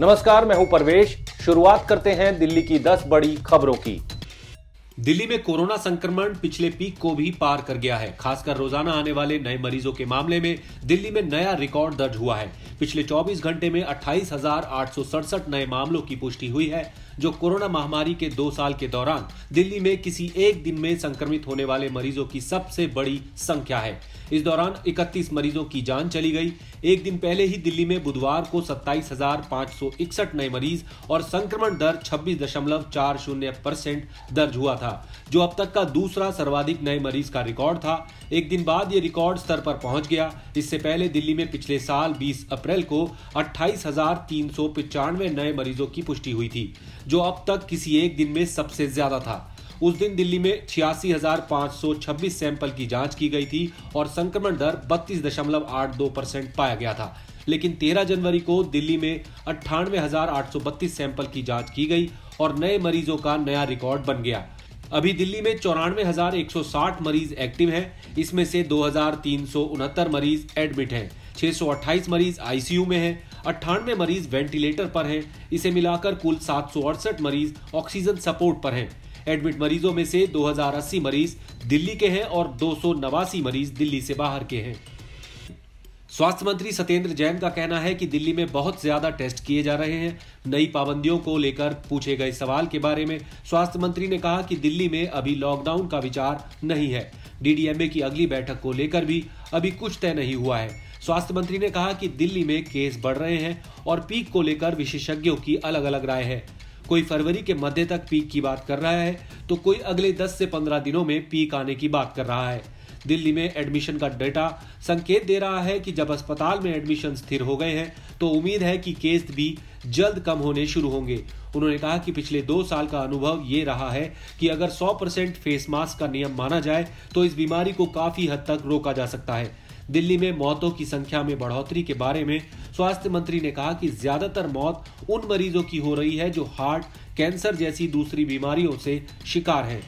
नमस्कार मैं हूं परवेश शुरुआत करते हैं दिल्ली की 10 बड़ी खबरों की दिल्ली में कोरोना संक्रमण पिछले पीक को भी पार कर गया है खासकर रोजाना आने वाले नए मरीजों के मामले में दिल्ली में नया रिकॉर्ड दर्ज हुआ है पिछले 24 घंटे में अट्ठाईस नए मामलों की पुष्टि हुई है जो कोरोना महामारी के दो साल के दौरान दिल्ली में किसी एक दिन में संक्रमित होने वाले मरीजों की सबसे बड़ी संख्या है इस दौरान 31 मरीजों की जान चली गई एक दिन पहले ही दिल्ली में बुधवार को सत्ताईस नए मरीज और संक्रमण दर छब्बीस परसेंट दर्ज हुआ था जो अब तक का दूसरा सर्वाधिक नए मरीज का रिकॉर्ड था एक दिन बाद ये रिकॉर्ड स्तर पर पहुंच गया इससे पहले दिल्ली में पिछले साल 20 अप्रैल को अट्ठाईस नए मरीजों की पुष्टि हुई थी जो अब तक किसी एक दिन में सबसे ज्यादा था उस दिन दिल्ली में छियासी सैंपल की जांच की गई थी और संक्रमण दर 32.82 परसेंट पाया गया था लेकिन 13 जनवरी को दिल्ली में अट्ठानवे सैंपल की जांच की गई और नए मरीजों का नया रिकॉर्ड बन गया अभी दिल्ली में चौरानवे मरीज एक्टिव हैं इसमें से दो मरीज एडमिट हैं 628 मरीज आईसीयू में हैं अट्ठानवे मरीज वेंटिलेटर पर हैं इसे मिलाकर कुल सात मरीज ऑक्सीजन सपोर्ट पर हैं एडमिट मरीजों में से दो मरीज दिल्ली के हैं और दो मरीज दिल्ली से बाहर के हैं स्वास्थ्य मंत्री सत्येंद्र जैन का कहना है कि दिल्ली में बहुत ज्यादा टेस्ट किए जा रहे हैं नई पाबंदियों को लेकर पूछे गए सवाल के बारे में स्वास्थ्य मंत्री ने कहा कि दिल्ली में अभी लॉकडाउन का विचार नहीं है डीडीएमए की अगली बैठक को लेकर भी अभी कुछ तय नहीं हुआ है स्वास्थ्य मंत्री ने कहा कि दिल्ली में केस बढ़ रहे हैं और पीक को लेकर विशेषज्ञों की अलग अलग राय है कोई फरवरी के मध्य तक पीक की बात कर रहा है तो कोई अगले 10 से 15 दिनों में पीक आने की बात कर रहा है दिल्ली में एडमिशन का डेटा संकेत दे रहा है कि जब अस्पताल में एडमिशन स्थिर हो गए हैं तो उम्मीद है कि केस भी जल्द कम होने शुरू होंगे उन्होंने कहा कि पिछले दो साल का अनुभव ये रहा है कि अगर 100 परसेंट फेस मास्क का नियम माना जाए तो इस बीमारी को काफी हद तक रोका जा सकता है दिल्ली में मौतों की संख्या में बढ़ोतरी के बारे में स्वास्थ्य मंत्री ने कहा कि ज्यादातर मौत उन मरीजों की हो रही है जो हार्ट कैंसर जैसी दूसरी बीमारियों से शिकार हैं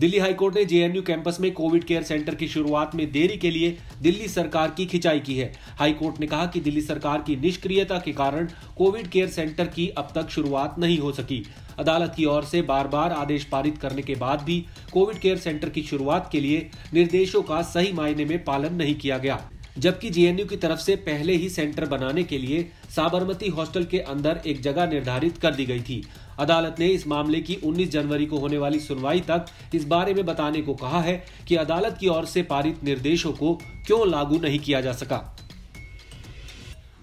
दिल्ली हाईकोर्ट ने जेएनयू कैंपस में कोविड केयर सेंटर की शुरुआत में देरी के लिए दिल्ली सरकार की खिंचाई की है हाईकोर्ट ने कहा कि दिल्ली सरकार की निष्क्रियता के कारण कोविड केयर सेंटर की अब तक शुरुआत नहीं हो सकी अदालत की ओर से बार बार आदेश पारित करने के बाद भी कोविड केयर सेंटर की शुरुआत के लिए निर्देशों का सही मायने में पालन नहीं किया गया जबकि जेएनयू की तरफ से पहले ही सेंटर बनाने के लिए साबरमती हॉस्टल के अंदर एक जगह निर्धारित कर दी गई थी अदालत ने इस मामले की 19 जनवरी को होने वाली सुनवाई तक इस बारे में बताने को कहा है कि अदालत की ओर से पारित निर्देशों को क्यों लागू नहीं किया जा सका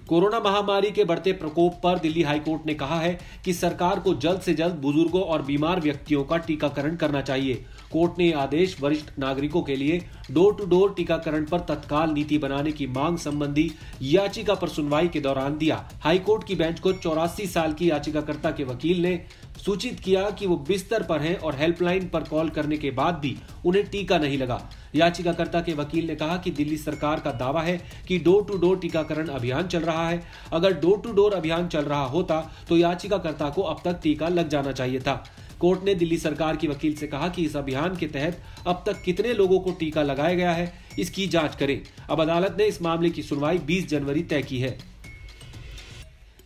कोरोना महामारी के बढ़ते प्रकोप पर दिल्ली हाईकोर्ट ने कहा है कि सरकार को जल्द से जल्द बुजुर्गों और बीमार व्यक्तियों का टीकाकरण करना चाहिए कोर्ट ने आदेश वरिष्ठ नागरिकों के लिए डोर टू डोर टीकाकरण पर तत्काल नीति बनाने की मांग संबंधी याचिका पर सुनवाई के दौरान दिया हाईकोर्ट की बेंच को चौरासी साल की याचिकाकर्ता के वकील ने सूचित किया कि वो बिस्तर पर हैं और हेल्पलाइन पर कॉल करने के बाद भी उन्हें टीका नहीं लगा याचिकाकर्ता के वकील ने कहा कि दिल्ली सरकार का दावा है कि डोर टू डोर टीकाकरण अभियान चल रहा है अगर डोर टू डोर अभियान चल रहा होता तो याचिकाकर्ता को अब तक टीका लग जाना चाहिए था कोर्ट ने दिल्ली सरकार की वकील से कहा कि इस अभियान के तहत अब तक कितने लोगों को टीका लगाया गया है इसकी जांच करें अब अदालत ने इस मामले की सुनवाई 20 जनवरी तय की है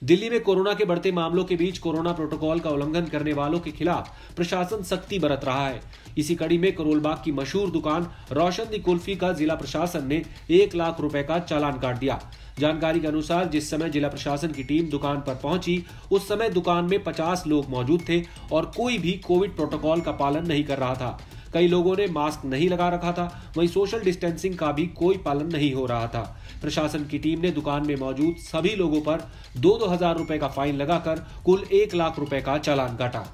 दिल्ली में कोरोना के बढ़ते मामलों के बीच कोरोना प्रोटोकॉल का उल्लंघन करने वालों के खिलाफ प्रशासन सख्ती बरत रहा है इसी कड़ी में करोलबाग की मशहूर दुकान रोशन दी कुल्फी का जिला प्रशासन ने एक लाख रुपए का चालान काट दिया जानकारी के अनुसार जिस समय जिला प्रशासन की टीम दुकान पर पहुंची उस समय दुकान में 50 लोग मौजूद थे और कोई भी कोविड प्रोटोकॉल का पालन नहीं कर रहा था कई लोगों ने मास्क नहीं लगा रखा था वही सोशल डिस्टेंसिंग का भी कोई पालन नहीं हो रहा था प्रशासन की टीम ने दुकान में मौजूद सभी लोगों पर दो दो हजार रुपए का फाइन लगाकर कुल एक लाख रुपए का चालान काटा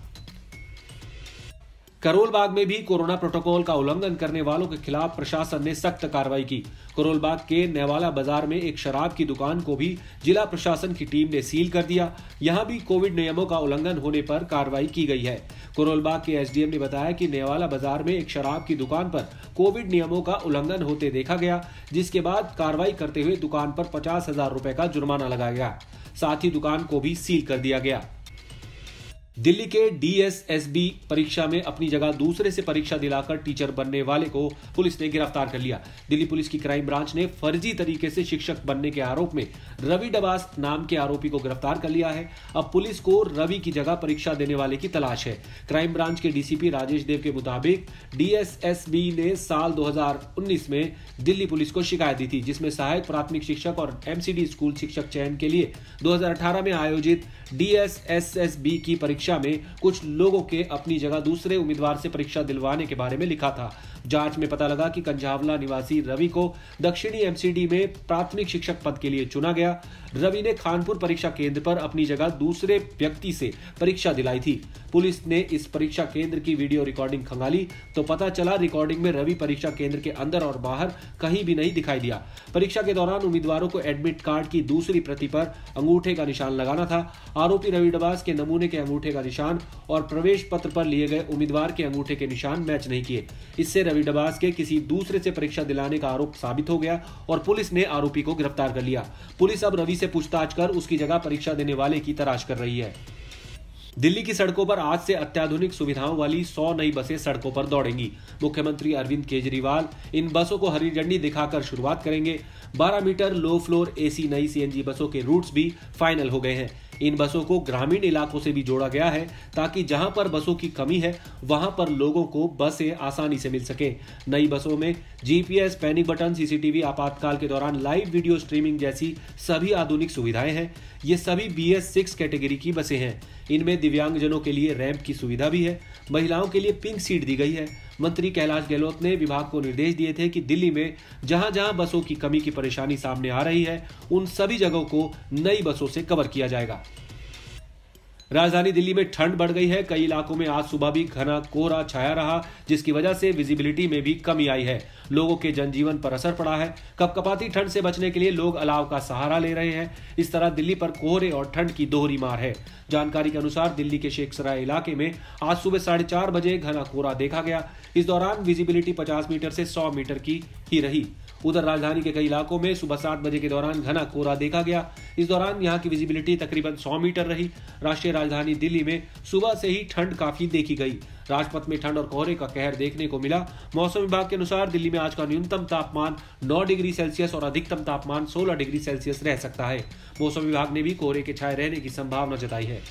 करोलबाग में भी कोरोना प्रोटोकॉल का उल्लंघन करने वालों के खिलाफ प्रशासन ने सख्त कार्रवाई की करोलबाग के नेवाला बाजार में एक शराब की दुकान को भी जिला प्रशासन की टीम ने सील कर दिया यहां भी कोविड नियमों का उल्लंघन होने पर कार्रवाई की गई है करोलबाग के एसडीएम ने बताया कि नेवाला बाजार में एक शराब की दुकान पर कोविड नियमों का उल्लंघन होते देखा गया जिसके बाद कार्रवाई करते हुए दुकान पर पचास हजार रूपए का जुर्माना लगाया गया साथ ही दुकान को भी सील कर दिया गया दिल्ली के डीएसएसबी परीक्षा में अपनी जगह दूसरे से परीक्षा दिलाकर टीचर बनने वाले को पुलिस ने गिरफ्तार कर लिया दिल्ली पुलिस की क्राइम ब्रांच ने फर्जी तरीके से शिक्षक बनने के आरोप में रवि डबास नाम के आरोपी को गिरफ्तार कर लिया है अब पुलिस को रवि की जगह परीक्षा देने वाले की तलाश है क्राइम ब्रांच के डीसीपी राजेश देव के मुताबिक डीएसएसबी ने साल दो में दिल्ली पुलिस को शिकायत दी थी जिसमें सहायक प्राथमिक शिक्षक और एमसीडी स्कूल शिक्षक चयन के लिए दो में आयोजित डीएसएसएसबी की परीक्षा परीक्षा में कुछ लोगों के अपनी जगह दूसरे उम्मीदवार से परीक्षा दिलवाने के बारे में लिखा था जांच में पता लगा कि कंझावला निवासी रवि को दक्षिणी एमसीडी में प्राथमिक शिक्षक पद के लिए चुना गया रवि ने खानपुर परीक्षा केंद्र पर अपनी जगह दूसरे व्यक्ति से परीक्षा दिलाई थी पुलिस ने इस परीक्षा केंद्र की वीडियो रिकॉर्डिंग खंगाली तो पता चला रिकॉर्डिंग में रवि परीक्षा केंद्र के अंदर और बाहर कहीं भी नहीं दिखाई दिया परीक्षा के दौरान उम्मीदवारों को एडमिट कार्ड की दूसरी प्रति पर अंगूठे का निशान लगाना था आरोपी रवि डबास के नमूने के अंगूठे का निशान और प्रवेश पत्र पर लिए गए उम्मीदवार के अंगूठे के निशान मैच नहीं किए इससे रवि डबास के किसी दूसरे से परीक्षा दिलाने का आरोप साबित हो गया और पुलिस ने आरोपी को गिरफ्तार कर लिया पुलिस अब रवि से पूछताछ कर उसकी जगह परीक्षा देने वाले की तलाश कर रही है दिल्ली की सड़कों पर आज से अत्याधुनिक सुविधाओं वाली 100 नई बसें सड़कों पर दौड़ेंगी मुख्यमंत्री अरविंद केजरीवाल इन बसों को हरी झंडी दिखाकर शुरुआत करेंगे 12 मीटर लो फ्लोर एसी नई सीएनजी बसों के रूट्स भी फाइनल हो गए हैं इन बसों को ग्रामीण इलाकों से भी जोड़ा गया है ताकि जहां पर बसों की कमी है वहां पर लोगों को बसें आसानी से मिल सके नई बसों में जीपीएस पैनिक बटन सीसीटीवी आपातकाल के दौरान लाइव वीडियो स्ट्रीमिंग जैसी सभी आधुनिक सुविधाएं हैं ये सभी बी एस सिक्स कैटेगरी की बसें हैं इनमें दिव्यांगजनों के लिए रैंप की सुविधा भी है महिलाओं के लिए पिंक सीट दी गई है मंत्री कैलाश गहलोत ने विभाग को निर्देश दिए थे कि दिल्ली में जहां जहां बसों की कमी की परेशानी सामने आ रही है उन सभी जगहों को नई बसों से कवर किया जाएगा राजधानी दिल्ली में ठंड बढ़ गई है कई इलाकों में आज सुबह भी घना कोहरा छाया रहा जिसकी वजह से विजिबिलिटी में भी कमी आई है लोगों के जनजीवन पर असर पड़ा है कपकपाती ठंड से बचने के लिए लोग अलाव का सहारा ले रहे हैं इस तरह दिल्ली पर कोहरे और ठंड की दोहरी मार है जानकारी के अनुसार दिल्ली के शेखसराय इलाके में आज सुबह साढ़े चार बजे घना कोहरा देखा गया इस दौरान विजिबिलिटी पचास मीटर से सौ मीटर की ही रही उधर राजधानी के कई इलाकों में सुबह सात बजे के दौरान घना कोहरा देखा गया इस दौरान यहाँ की विजिबिलिटी तकरीबन सौ मीटर रही राष्ट्रीय राजधानी दिल्ली में सुबह से ही ठंड काफी देखी गई राजपथ में ठंड और कोहरे का कहर देखने को मिला मौसम विभाग के अनुसार दिल्ली में आज का न्यूनतम तापमान 9 डिग्री सेल्सियस और अधिकतम तापमान 16 डिग्री सेल्सियस रह सकता है मौसम विभाग ने भी कोहरे के छाए रहने की संभावना जताई है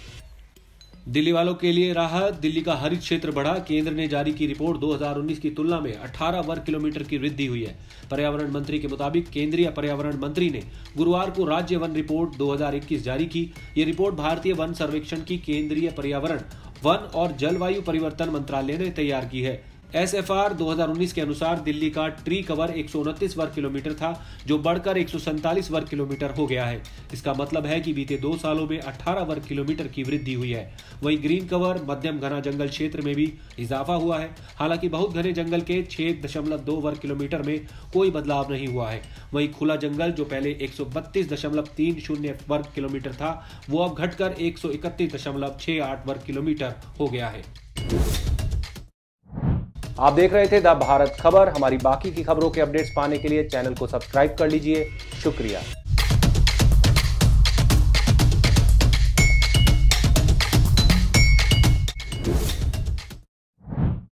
दिल्ली वालों के लिए राहत दिल्ली का हरित क्षेत्र बढ़ा केंद्र ने जारी की रिपोर्ट 2019 की तुलना में 18 वर्ग किलोमीटर की वृद्धि हुई है पर्यावरण मंत्री के मुताबिक केंद्रीय पर्यावरण मंत्री ने गुरुवार को राज्य वन रिपोर्ट 2021 जारी की ये रिपोर्ट भारतीय वन सर्वेक्षण की केंद्रीय पर्यावरण वन और जलवायु परिवर्तन मंत्रालय ने तैयार की है एस एफ आर के अनुसार दिल्ली का ट्री कवर एक वर्ग किलोमीटर था जो बढ़कर एक वर्ग किलोमीटर हो गया है इसका मतलब है कि बीते दो सालों में 18 वर्ग किलोमीटर की वृद्धि हुई है वहीं ग्रीन कवर मध्यम घना जंगल क्षेत्र में भी इजाफा हुआ है हालांकि बहुत घने जंगल के छह वर्ग किलोमीटर में कोई बदलाव नहीं हुआ है वहीं खुला जंगल जो पहले एक वर्ग किलोमीटर था वो अब घटकर एक वर्ग किलोमीटर हो गया है आप देख रहे थे द भारत खबर हमारी बाकी की खबरों के अपडेट्स पाने के लिए चैनल को सब्सक्राइब कर लीजिए शुक्रिया